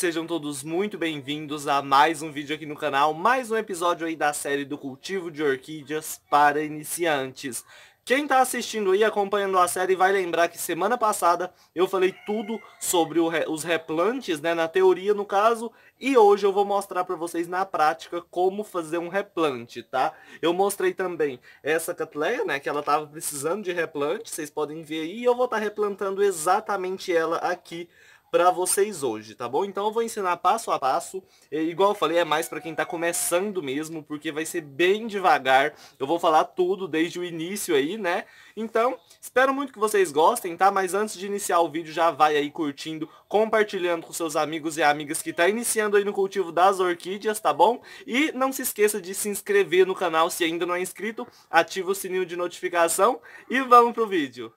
sejam todos muito bem-vindos a mais um vídeo aqui no canal, mais um episódio aí da série do cultivo de orquídeas para iniciantes. Quem está assistindo e acompanhando a série vai lembrar que semana passada eu falei tudo sobre re os replantes, né, na teoria no caso, e hoje eu vou mostrar para vocês na prática como fazer um replante, tá? Eu mostrei também essa catleia, né, que ela tava precisando de replante, vocês podem ver aí, e eu vou estar tá replantando exatamente ela aqui para vocês hoje, tá bom? Então eu vou ensinar passo a passo, igual eu falei, é mais para quem está começando mesmo, porque vai ser bem devagar. Eu vou falar tudo desde o início aí, né? Então, espero muito que vocês gostem, tá? Mas antes de iniciar o vídeo, já vai aí curtindo, compartilhando com seus amigos e amigas que tá iniciando aí no cultivo das orquídeas, tá bom? E não se esqueça de se inscrever no canal se ainda não é inscrito, ativa o sininho de notificação e vamos pro vídeo.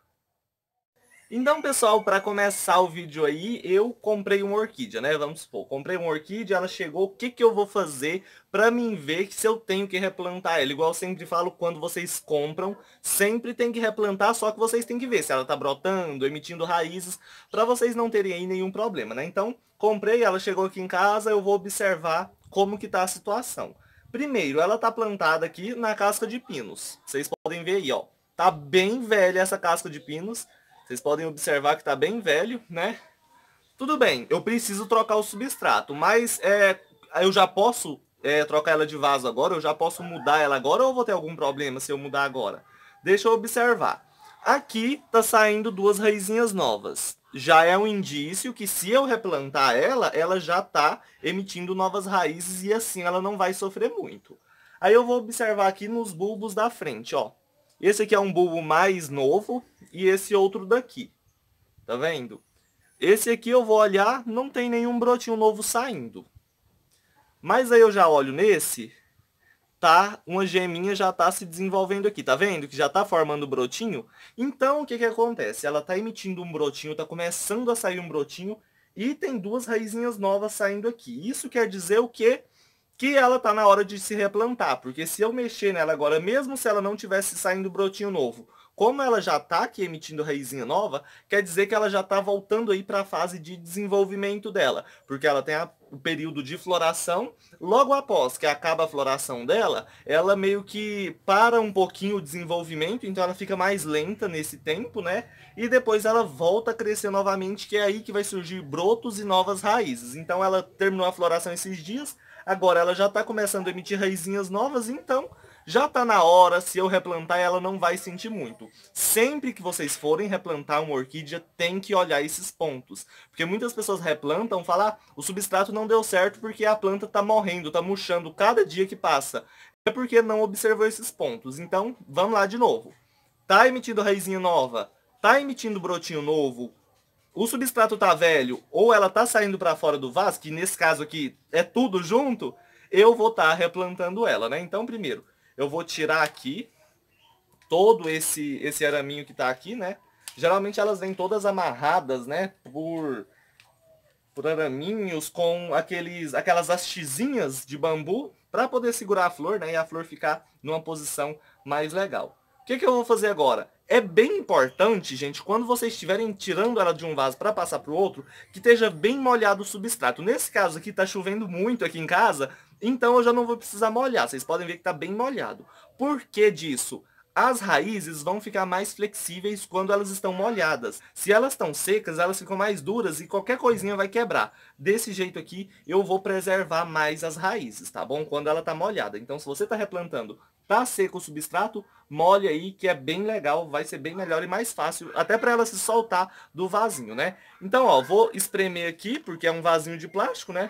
Então, pessoal, para começar o vídeo aí, eu comprei uma orquídea, né? Vamos supor, comprei uma orquídea, ela chegou, o que, que eu vou fazer para mim ver se eu tenho que replantar ela? Igual eu sempre falo, quando vocês compram, sempre tem que replantar, só que vocês têm que ver se ela tá brotando, emitindo raízes, para vocês não terem aí nenhum problema, né? Então, comprei, ela chegou aqui em casa, eu vou observar como que tá a situação. Primeiro, ela tá plantada aqui na casca de pinos. Vocês podem ver aí, ó. Tá bem velha essa casca de pinos. Vocês podem observar que está bem velho, né? Tudo bem, eu preciso trocar o substrato, mas é, eu já posso é, trocar ela de vaso agora? Eu já posso mudar ela agora ou vou ter algum problema se eu mudar agora? Deixa eu observar. Aqui está saindo duas raizinhas novas. Já é um indício que se eu replantar ela, ela já está emitindo novas raízes e assim ela não vai sofrer muito. Aí eu vou observar aqui nos bulbos da frente, ó. Esse aqui é um bulbo mais novo e esse outro daqui. Tá vendo? Esse aqui eu vou olhar, não tem nenhum brotinho novo saindo. Mas aí eu já olho nesse, tá? Uma geminha já tá se desenvolvendo aqui, tá vendo? Que já tá formando brotinho. Então, o que que acontece? Ela tá emitindo um brotinho, tá começando a sair um brotinho e tem duas raizinhas novas saindo aqui. Isso quer dizer o quê? que ela tá na hora de se replantar, porque se eu mexer nela agora, mesmo se ela não tivesse saindo brotinho novo, como ela já está aqui emitindo raizinha nova, quer dizer que ela já está voltando aí para a fase de desenvolvimento dela, porque ela tem a, o período de floração, logo após que acaba a floração dela, ela meio que para um pouquinho o desenvolvimento, então ela fica mais lenta nesse tempo, né? E depois ela volta a crescer novamente, que é aí que vai surgir brotos e novas raízes. Então ela terminou a floração esses dias, Agora ela já está começando a emitir raizinhas novas, então já está na hora, se eu replantar ela não vai sentir muito. Sempre que vocês forem replantar uma orquídea, tem que olhar esses pontos. Porque muitas pessoas replantam, falam, ah, o substrato não deu certo porque a planta está morrendo, está murchando cada dia que passa. É porque não observou esses pontos. Então, vamos lá de novo. Tá emitindo raizinha nova? Tá emitindo brotinho novo? o substrato tá velho ou ela tá saindo para fora do vaso, que nesse caso aqui é tudo junto, eu vou estar tá replantando ela, né? Então, primeiro, eu vou tirar aqui todo esse, esse araminho que tá aqui, né? Geralmente elas vêm todas amarradas, né? Por, por araminhos com aqueles, aquelas hastezinhas de bambu para poder segurar a flor, né? E a flor ficar numa posição mais legal. O que, que eu vou fazer agora? É bem importante, gente, quando vocês estiverem tirando ela de um vaso para passar para o outro, que esteja bem molhado o substrato. Nesse caso aqui, está chovendo muito aqui em casa, então eu já não vou precisar molhar. Vocês podem ver que está bem molhado. Por que disso? As raízes vão ficar mais flexíveis quando elas estão molhadas. Se elas estão secas, elas ficam mais duras e qualquer coisinha vai quebrar. Desse jeito aqui, eu vou preservar mais as raízes, tá bom? Quando ela está molhada. Então, se você está replantando Tá seco o substrato, mole aí, que é bem legal, vai ser bem melhor e mais fácil, até para ela se soltar do vasinho, né? Então, ó, vou espremer aqui, porque é um vasinho de plástico, né?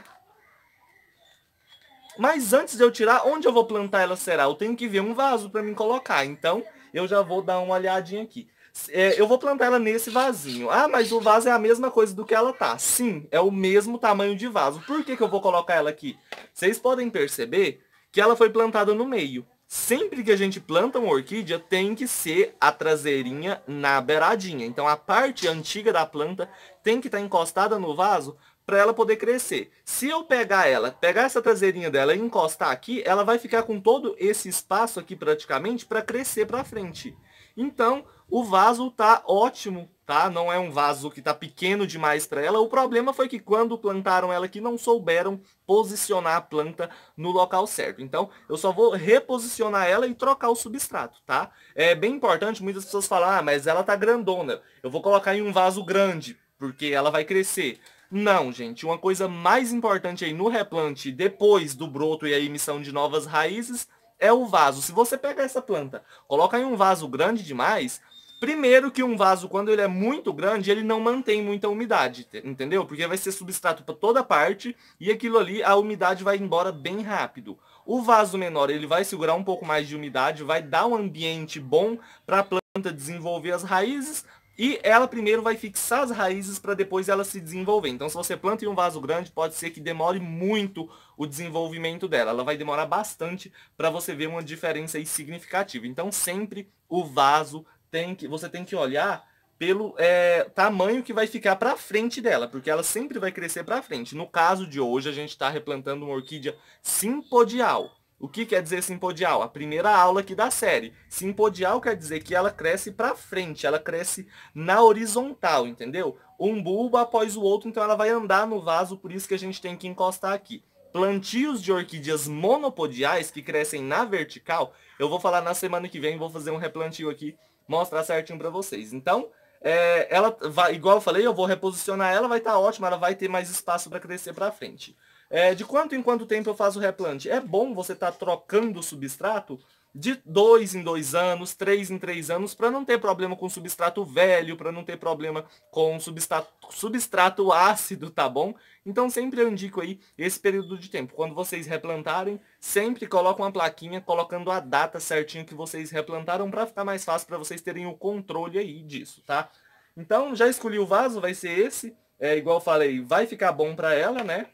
Mas antes de eu tirar, onde eu vou plantar ela será? Eu tenho que ver um vaso para mim colocar, então eu já vou dar uma olhadinha aqui. É, eu vou plantar ela nesse vasinho. Ah, mas o vaso é a mesma coisa do que ela tá. Sim, é o mesmo tamanho de vaso. Por que, que eu vou colocar ela aqui? Vocês podem perceber que ela foi plantada no meio. Sempre que a gente planta uma orquídea, tem que ser a traseirinha na beiradinha. Então, a parte antiga da planta tem que estar tá encostada no vaso para ela poder crescer. Se eu pegar ela, pegar essa traseirinha dela e encostar aqui, ela vai ficar com todo esse espaço aqui praticamente para crescer para frente. Então, o vaso tá ótimo tá? Não é um vaso que está pequeno demais para ela. O problema foi que quando plantaram ela aqui, não souberam posicionar a planta no local certo. Então, eu só vou reposicionar ela e trocar o substrato, tá? É bem importante, muitas pessoas falam, ah, mas ela tá grandona. Eu vou colocar em um vaso grande, porque ela vai crescer. Não, gente, uma coisa mais importante aí no replante, depois do broto e a emissão de novas raízes, é o vaso. Se você pegar essa planta, coloca em um vaso grande demais, Primeiro que um vaso, quando ele é muito grande, ele não mantém muita umidade, entendeu? Porque vai ser substrato para toda parte e aquilo ali, a umidade vai embora bem rápido. O vaso menor, ele vai segurar um pouco mais de umidade, vai dar um ambiente bom para a planta desenvolver as raízes, e ela primeiro vai fixar as raízes para depois ela se desenvolver. Então, se você planta em um vaso grande, pode ser que demore muito o desenvolvimento dela. Ela vai demorar bastante para você ver uma diferença significativa. Então, sempre o vaso tem que, você tem que olhar pelo é, tamanho que vai ficar para frente dela, porque ela sempre vai crescer para frente. No caso de hoje, a gente está replantando uma orquídea simpodial. O que quer dizer simpodial? A primeira aula aqui da série. Simpodial quer dizer que ela cresce para frente, ela cresce na horizontal, entendeu? Um bulbo após o outro, então ela vai andar no vaso, por isso que a gente tem que encostar aqui. Plantios de orquídeas monopodiais que crescem na vertical, eu vou falar na semana que vem, vou fazer um replantio aqui mostrar certinho para vocês. Então, é, ela vai, igual eu falei, eu vou reposicionar ela, vai estar tá ótima, ela vai ter mais espaço para crescer para frente. É, de quanto em quanto tempo eu faço o replante? É bom você estar tá trocando o substrato de dois em dois anos, três em três anos, para não ter problema com substrato velho, para não ter problema com substrato, substrato ácido, tá bom? Então sempre eu indico aí esse período de tempo. Quando vocês replantarem, sempre coloca uma plaquinha colocando a data certinho que vocês replantaram para ficar mais fácil para vocês terem o controle aí disso, tá? Então já escolhi o vaso, vai ser esse. É igual eu falei, vai ficar bom para ela, né?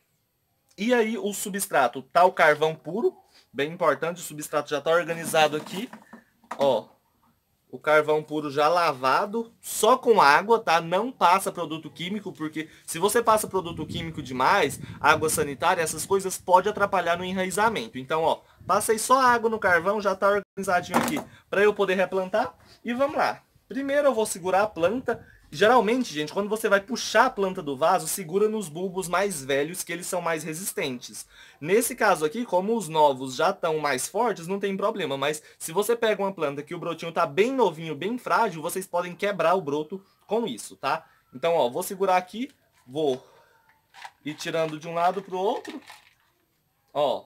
E aí o substrato, tá o carvão puro, bem importante. O substrato já está organizado aqui. Ó, o carvão puro já lavado, só com água, tá? Não passa produto químico, porque se você passa produto químico demais, água sanitária, essas coisas pode atrapalhar no enraizamento. Então, ó, passei só água no carvão, já está organizadinho aqui, para eu poder replantar. E vamos lá. Primeiro eu vou segurar a planta Geralmente, gente, quando você vai puxar a planta do vaso, segura nos bulbos mais velhos, que eles são mais resistentes. Nesse caso aqui, como os novos já estão mais fortes, não tem problema. Mas se você pega uma planta que o brotinho está bem novinho, bem frágil, vocês podem quebrar o broto com isso, tá? Então, ó, vou segurar aqui, vou ir tirando de um lado para o outro. Ó,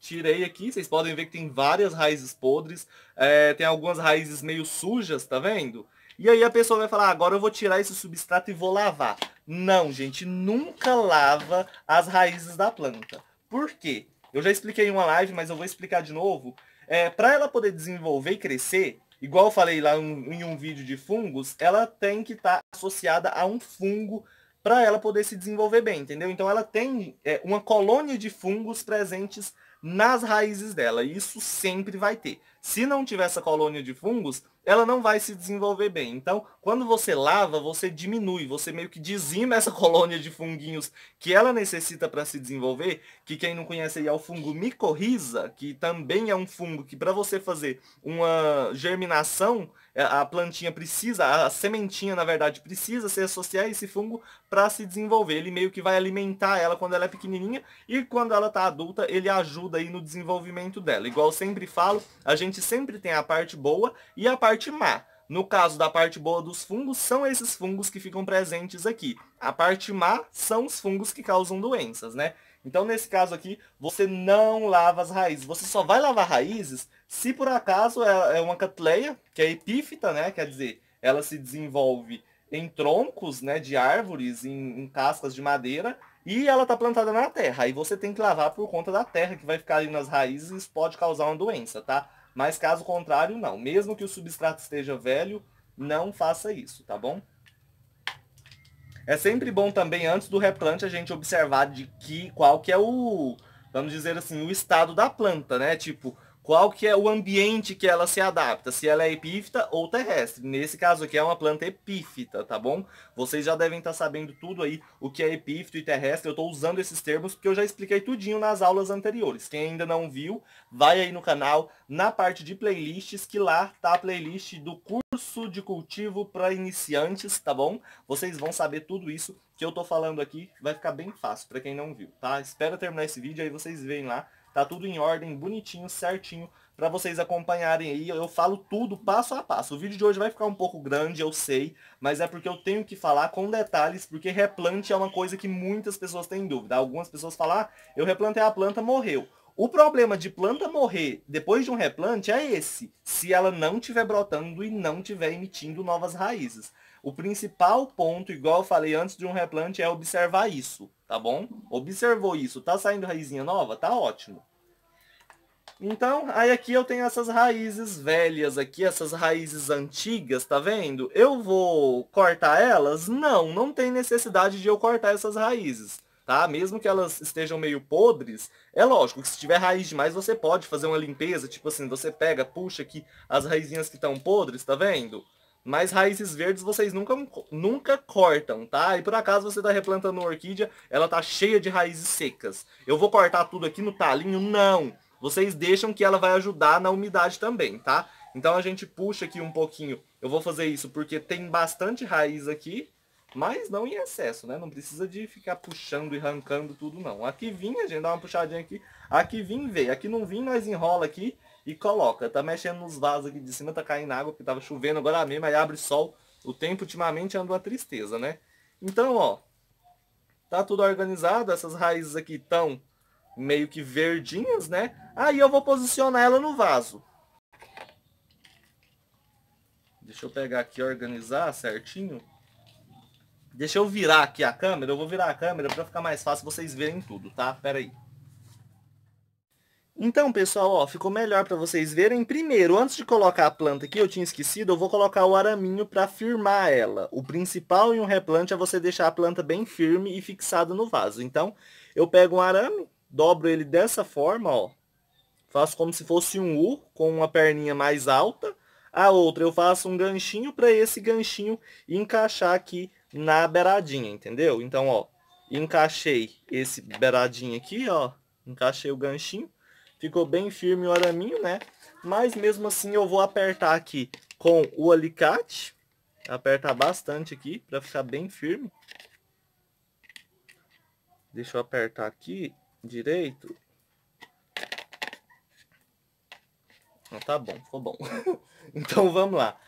tirei aqui, vocês podem ver que tem várias raízes podres, é, tem algumas raízes meio sujas, tá vendo? E aí a pessoa vai falar, ah, agora eu vou tirar esse substrato e vou lavar. Não, gente, nunca lava as raízes da planta. Por quê? Eu já expliquei em uma live, mas eu vou explicar de novo. É, para ela poder desenvolver e crescer, igual eu falei lá um, em um vídeo de fungos, ela tem que estar tá associada a um fungo para ela poder se desenvolver bem, entendeu? Então ela tem é, uma colônia de fungos presentes nas raízes dela. Isso sempre vai ter. Se não tiver essa colônia de fungos, ela não vai se desenvolver bem. Então, quando você lava, você diminui, você meio que dizima essa colônia de funguinhos que ela necessita para se desenvolver, que quem não conhece aí é o fungo micorriza, que também é um fungo que para você fazer uma germinação é, a plantinha precisa, a sementinha na verdade precisa se associar a esse fungo para se desenvolver. Ele meio que vai alimentar ela quando ela é pequenininha e quando ela está adulta ele ajuda aí no desenvolvimento dela. Igual eu sempre falo, a gente sempre tem a parte boa e a parte má. No caso da parte boa dos fungos, são esses fungos que ficam presentes aqui. A parte má são os fungos que causam doenças, né? Então, nesse caso aqui, você não lava as raízes. Você só vai lavar raízes se por acaso é, é uma catleia, que é epífita, né? Quer dizer, ela se desenvolve em troncos né, de árvores, em, em cascas de madeira, e ela está plantada na terra. Aí você tem que lavar por conta da terra, que vai ficar ali nas raízes pode causar uma doença, tá? Mas caso contrário, não. Mesmo que o substrato esteja velho, não faça isso, tá bom? É sempre bom também, antes do replante, a gente observar de que qual que é o, vamos dizer assim, o estado da planta, né? Tipo, qual que é o ambiente que ela se adapta, se ela é epífita ou terrestre. Nesse caso aqui é uma planta epífita, tá bom? Vocês já devem estar tá sabendo tudo aí, o que é epífito e terrestre. Eu estou usando esses termos porque eu já expliquei tudinho nas aulas anteriores. Quem ainda não viu, vai aí no canal, na parte de playlists, que lá tá a playlist do curso de cultivo para iniciantes, tá bom? Vocês vão saber tudo isso que eu estou falando aqui, vai ficar bem fácil para quem não viu, tá? Espero terminar esse vídeo, aí vocês veem lá Tá tudo em ordem, bonitinho, certinho, para vocês acompanharem aí. Eu falo tudo passo a passo. O vídeo de hoje vai ficar um pouco grande, eu sei, mas é porque eu tenho que falar com detalhes, porque replante é uma coisa que muitas pessoas têm dúvida. Algumas pessoas falam, ah, eu replantei a planta, morreu. O problema de planta morrer depois de um replante é esse, se ela não estiver brotando e não estiver emitindo novas raízes. O principal ponto, igual eu falei antes de um replante, é observar isso, tá bom? Observou isso, tá saindo raizinha nova? Tá ótimo. Então, aí aqui eu tenho essas raízes velhas aqui, essas raízes antigas, tá vendo? Eu vou cortar elas? Não, não tem necessidade de eu cortar essas raízes, tá? Mesmo que elas estejam meio podres, é lógico que se tiver raiz demais você pode fazer uma limpeza, tipo assim, você pega, puxa aqui as raizinhas que estão podres, tá vendo? Mas raízes verdes vocês nunca, nunca cortam, tá? E por acaso você está replantando uma orquídea, ela tá cheia de raízes secas. Eu vou cortar tudo aqui no talinho? Não! Vocês deixam que ela vai ajudar na umidade também, tá? Então a gente puxa aqui um pouquinho. Eu vou fazer isso porque tem bastante raiz aqui, mas não em excesso, né? Não precisa de ficar puxando e arrancando tudo, não. Aqui vinha, a gente dá uma puxadinha aqui. Aqui vim, veio. Aqui não vim, nós enrola aqui e coloca. Tá mexendo nos vasos aqui de cima, tá caindo água, porque tava chovendo agora mesmo, aí abre sol. O tempo ultimamente anda uma tristeza, né? Então, ó, tá tudo organizado, essas raízes aqui estão meio que verdinhas, né? Aí eu vou posicionar ela no vaso. Deixa eu pegar aqui e organizar certinho. Deixa eu virar aqui a câmera, eu vou virar a câmera para ficar mais fácil vocês verem tudo, tá? Pera aí. Então, pessoal, ó, ficou melhor para vocês verem. Primeiro, antes de colocar a planta aqui, eu tinha esquecido, eu vou colocar o araminho para firmar ela. O principal em um replante é você deixar a planta bem firme e fixada no vaso. Então, eu pego um arame, dobro ele dessa forma, ó. Faço como se fosse um U, com uma perninha mais alta. A outra eu faço um ganchinho para esse ganchinho encaixar aqui na beiradinha, entendeu? Então, ó, encaixei esse beiradinho aqui, ó. Encaixei o ganchinho Ficou bem firme o araminho, né? Mas mesmo assim eu vou apertar aqui com o alicate. Apertar bastante aqui para ficar bem firme. Deixa eu apertar aqui direito. Ah, tá bom, ficou bom. então vamos lá.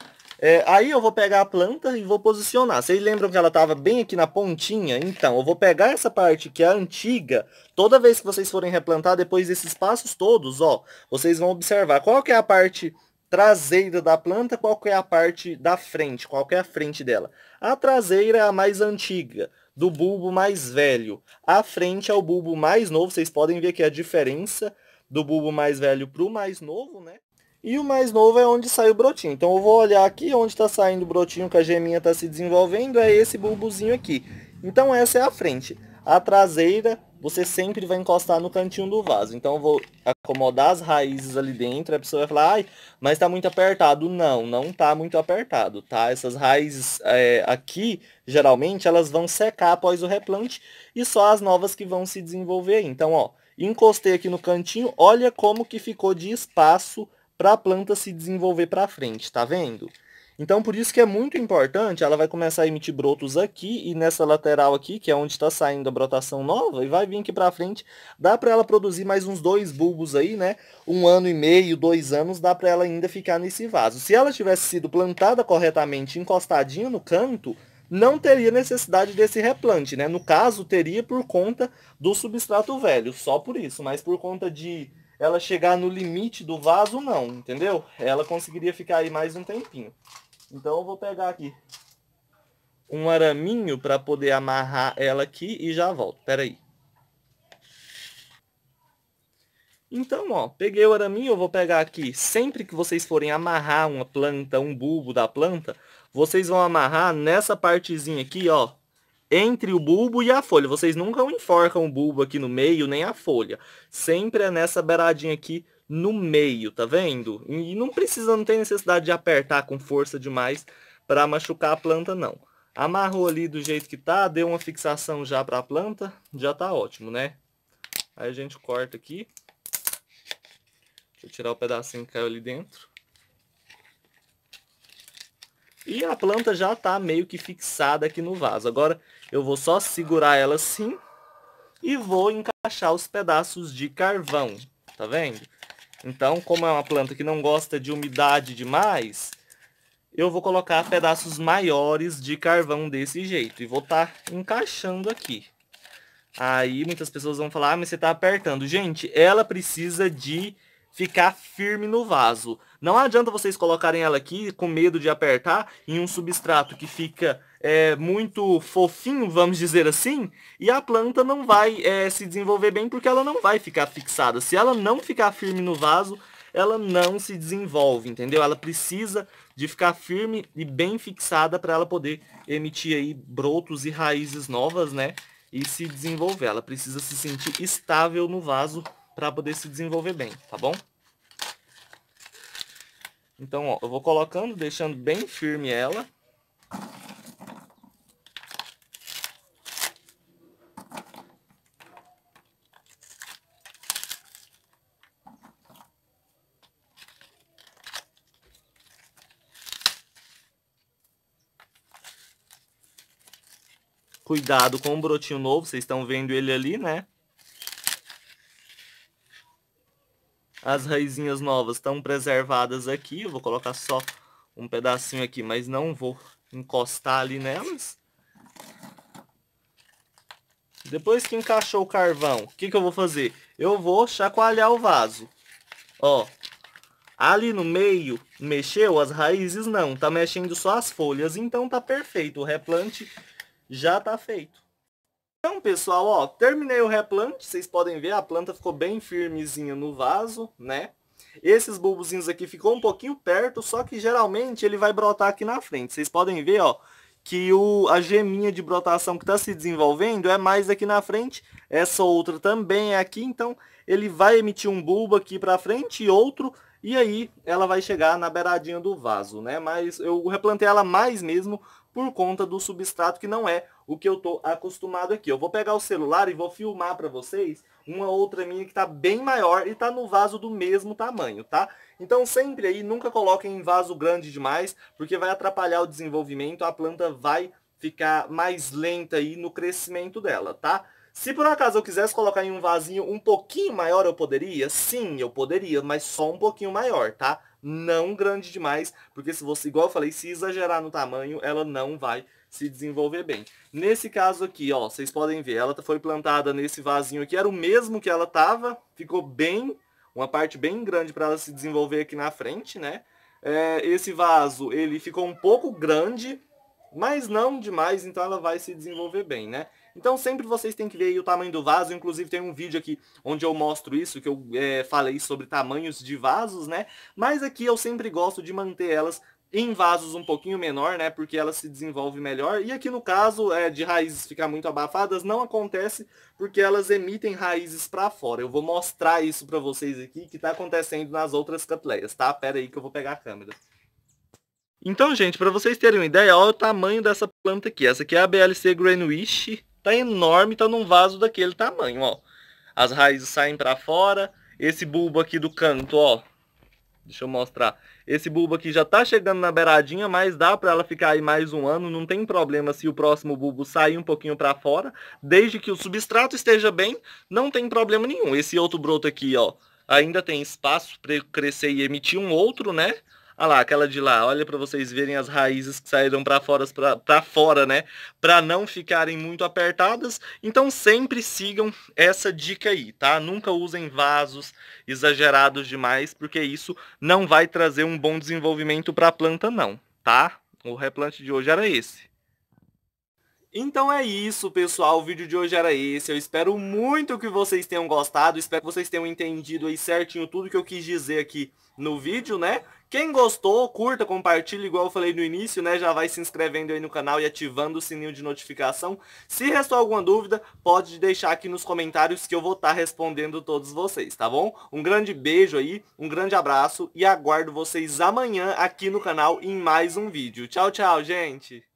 É, aí eu vou pegar a planta e vou posicionar. Vocês lembram que ela estava bem aqui na pontinha? Então, eu vou pegar essa parte que é antiga. Toda vez que vocês forem replantar, depois desses passos todos, ó, vocês vão observar qual que é a parte traseira da planta, qual que é a parte da frente, qual que é a frente dela. A traseira é a mais antiga, do bulbo mais velho. A frente é o bulbo mais novo, vocês podem ver que a diferença do bulbo mais velho para o mais novo, né? E o mais novo é onde sai o brotinho. Então eu vou olhar aqui onde está saindo o brotinho que a geminha está se desenvolvendo, é esse bulbozinho aqui. Então essa é a frente. A traseira você sempre vai encostar no cantinho do vaso. Então eu vou acomodar as raízes ali dentro. A pessoa vai falar, ai, mas está muito apertado. Não, não está muito apertado, tá? Essas raízes é, aqui, geralmente, elas vão secar após o replante e só as novas que vão se desenvolver Então, ó, encostei aqui no cantinho, olha como que ficou de espaço para a planta se desenvolver para frente, tá vendo? Então, por isso que é muito importante, ela vai começar a emitir brotos aqui e nessa lateral aqui, que é onde está saindo a brotação nova, e vai vir aqui para frente, dá para ela produzir mais uns dois bulbos aí, né? Um ano e meio, dois anos, dá para ela ainda ficar nesse vaso. Se ela tivesse sido plantada corretamente, encostadinha no canto, não teria necessidade desse replante, né? No caso, teria por conta do substrato velho, só por isso, mas por conta de ela chegar no limite do vaso, não, entendeu? Ela conseguiria ficar aí mais um tempinho. Então eu vou pegar aqui um araminho para poder amarrar ela aqui e já volto. Pera aí. Então, ó, peguei o araminho, eu vou pegar aqui. Sempre que vocês forem amarrar uma planta, um bulbo da planta, vocês vão amarrar nessa partezinha aqui, ó, entre o bulbo e a folha. Vocês nunca enforcam o bulbo aqui no meio, nem a folha. Sempre é nessa beiradinha aqui no meio, tá vendo? E não precisa, não tem necessidade de apertar com força demais para machucar a planta, não. Amarrou ali do jeito que tá, deu uma fixação já para a planta, já tá ótimo, né? Aí a gente corta aqui. Deixa eu tirar o pedacinho que caiu ali dentro. E a planta já está meio que fixada aqui no vaso. Agora eu vou só segurar ela assim e vou encaixar os pedaços de carvão. Tá vendo? Então, como é uma planta que não gosta de umidade demais, eu vou colocar pedaços maiores de carvão desse jeito. E vou estar tá encaixando aqui. Aí muitas pessoas vão falar, ah, mas você está apertando. Gente, ela precisa de ficar firme no vaso. Não adianta vocês colocarem ela aqui com medo de apertar em um substrato que fica é, muito fofinho, vamos dizer assim, e a planta não vai é, se desenvolver bem porque ela não vai ficar fixada. Se ela não ficar firme no vaso, ela não se desenvolve, entendeu? Ela precisa de ficar firme e bem fixada para ela poder emitir aí brotos e raízes novas, né? E se desenvolver. Ela precisa se sentir estável no vaso para poder se desenvolver bem, tá bom? Então, ó, eu vou colocando, deixando bem firme ela. Cuidado com o brotinho novo, vocês estão vendo ele ali, né? as raizinhas novas estão preservadas aqui. Eu vou colocar só um pedacinho aqui, mas não vou encostar ali nelas. Depois que encaixou o carvão, o que, que eu vou fazer? Eu vou chacoalhar o vaso. Ó, ali no meio, mexeu as raízes? Não, tá mexendo só as folhas. Então tá perfeito, o replante já tá feito. Então, pessoal, ó, terminei o replant, vocês podem ver, a planta ficou bem firmezinha no vaso, né? Esses bulbozinhos aqui ficou um pouquinho perto, só que geralmente ele vai brotar aqui na frente. Vocês podem ver, ó, que o, a geminha de brotação que está se desenvolvendo é mais aqui na frente, essa outra também é aqui, então ele vai emitir um bulbo aqui para frente e outro, e aí ela vai chegar na beiradinha do vaso, né? Mas eu replantei ela mais mesmo por conta do substrato que não é o que eu estou acostumado aqui. Eu vou pegar o celular e vou filmar para vocês uma outra minha que está bem maior e está no vaso do mesmo tamanho, tá? Então sempre aí, nunca coloquem em vaso grande demais, porque vai atrapalhar o desenvolvimento, a planta vai ficar mais lenta aí no crescimento dela, tá? Se por acaso eu quisesse colocar em um vasinho um pouquinho maior, eu poderia? Sim, eu poderia, mas só um pouquinho maior, tá? não grande demais, porque se você, igual eu falei, se exagerar no tamanho, ela não vai se desenvolver bem. Nesse caso aqui, ó, vocês podem ver, ela foi plantada nesse vasinho aqui, era o mesmo que ela tava, ficou bem, uma parte bem grande para ela se desenvolver aqui na frente, né? É, esse vaso, ele ficou um pouco grande, mas não demais, então ela vai se desenvolver bem, né? Então sempre vocês têm que ver o tamanho do vaso. Inclusive tem um vídeo aqui onde eu mostro isso, que eu é, falei sobre tamanhos de vasos, né? Mas aqui eu sempre gosto de manter elas em vasos um pouquinho menor, né, porque ela se desenvolve melhor. E aqui no caso é, de raízes ficar muito abafadas, não acontece porque elas emitem raízes para fora. Eu vou mostrar isso para vocês aqui, que está acontecendo nas outras catuleias, tá? Pera aí que eu vou pegar a câmera. Então, gente, para vocês terem uma ideia, olha o tamanho dessa planta aqui. Essa aqui é a BLC Greenwich, tá enorme, tá num vaso daquele tamanho, ó. As raízes saem para fora. Esse bulbo aqui do canto, ó. Deixa eu mostrar. Esse bulbo aqui já tá chegando na beiradinha, mas dá para ela ficar aí mais um ano. Não tem problema se o próximo bulbo sair um pouquinho para fora. Desde que o substrato esteja bem, não tem problema nenhum. Esse outro broto aqui, ó, ainda tem espaço para crescer e emitir um outro, né? Olha lá, aquela de lá, olha para vocês verem as raízes que saíram para fora, para fora, né? Para não ficarem muito apertadas. Então sempre sigam essa dica aí, tá? Nunca usem vasos exagerados demais, porque isso não vai trazer um bom desenvolvimento para a planta não, tá? O replante de hoje era esse. Então é isso, pessoal. O vídeo de hoje era esse. Eu espero muito que vocês tenham gostado. Espero que vocês tenham entendido aí certinho tudo que eu quis dizer aqui no vídeo, né? Quem gostou, curta, compartilha, igual eu falei no início, né? Já vai se inscrevendo aí no canal e ativando o sininho de notificação. Se restou alguma dúvida, pode deixar aqui nos comentários que eu vou estar tá respondendo todos vocês, tá bom? Um grande beijo aí, um grande abraço e aguardo vocês amanhã aqui no canal em mais um vídeo. Tchau, tchau, gente!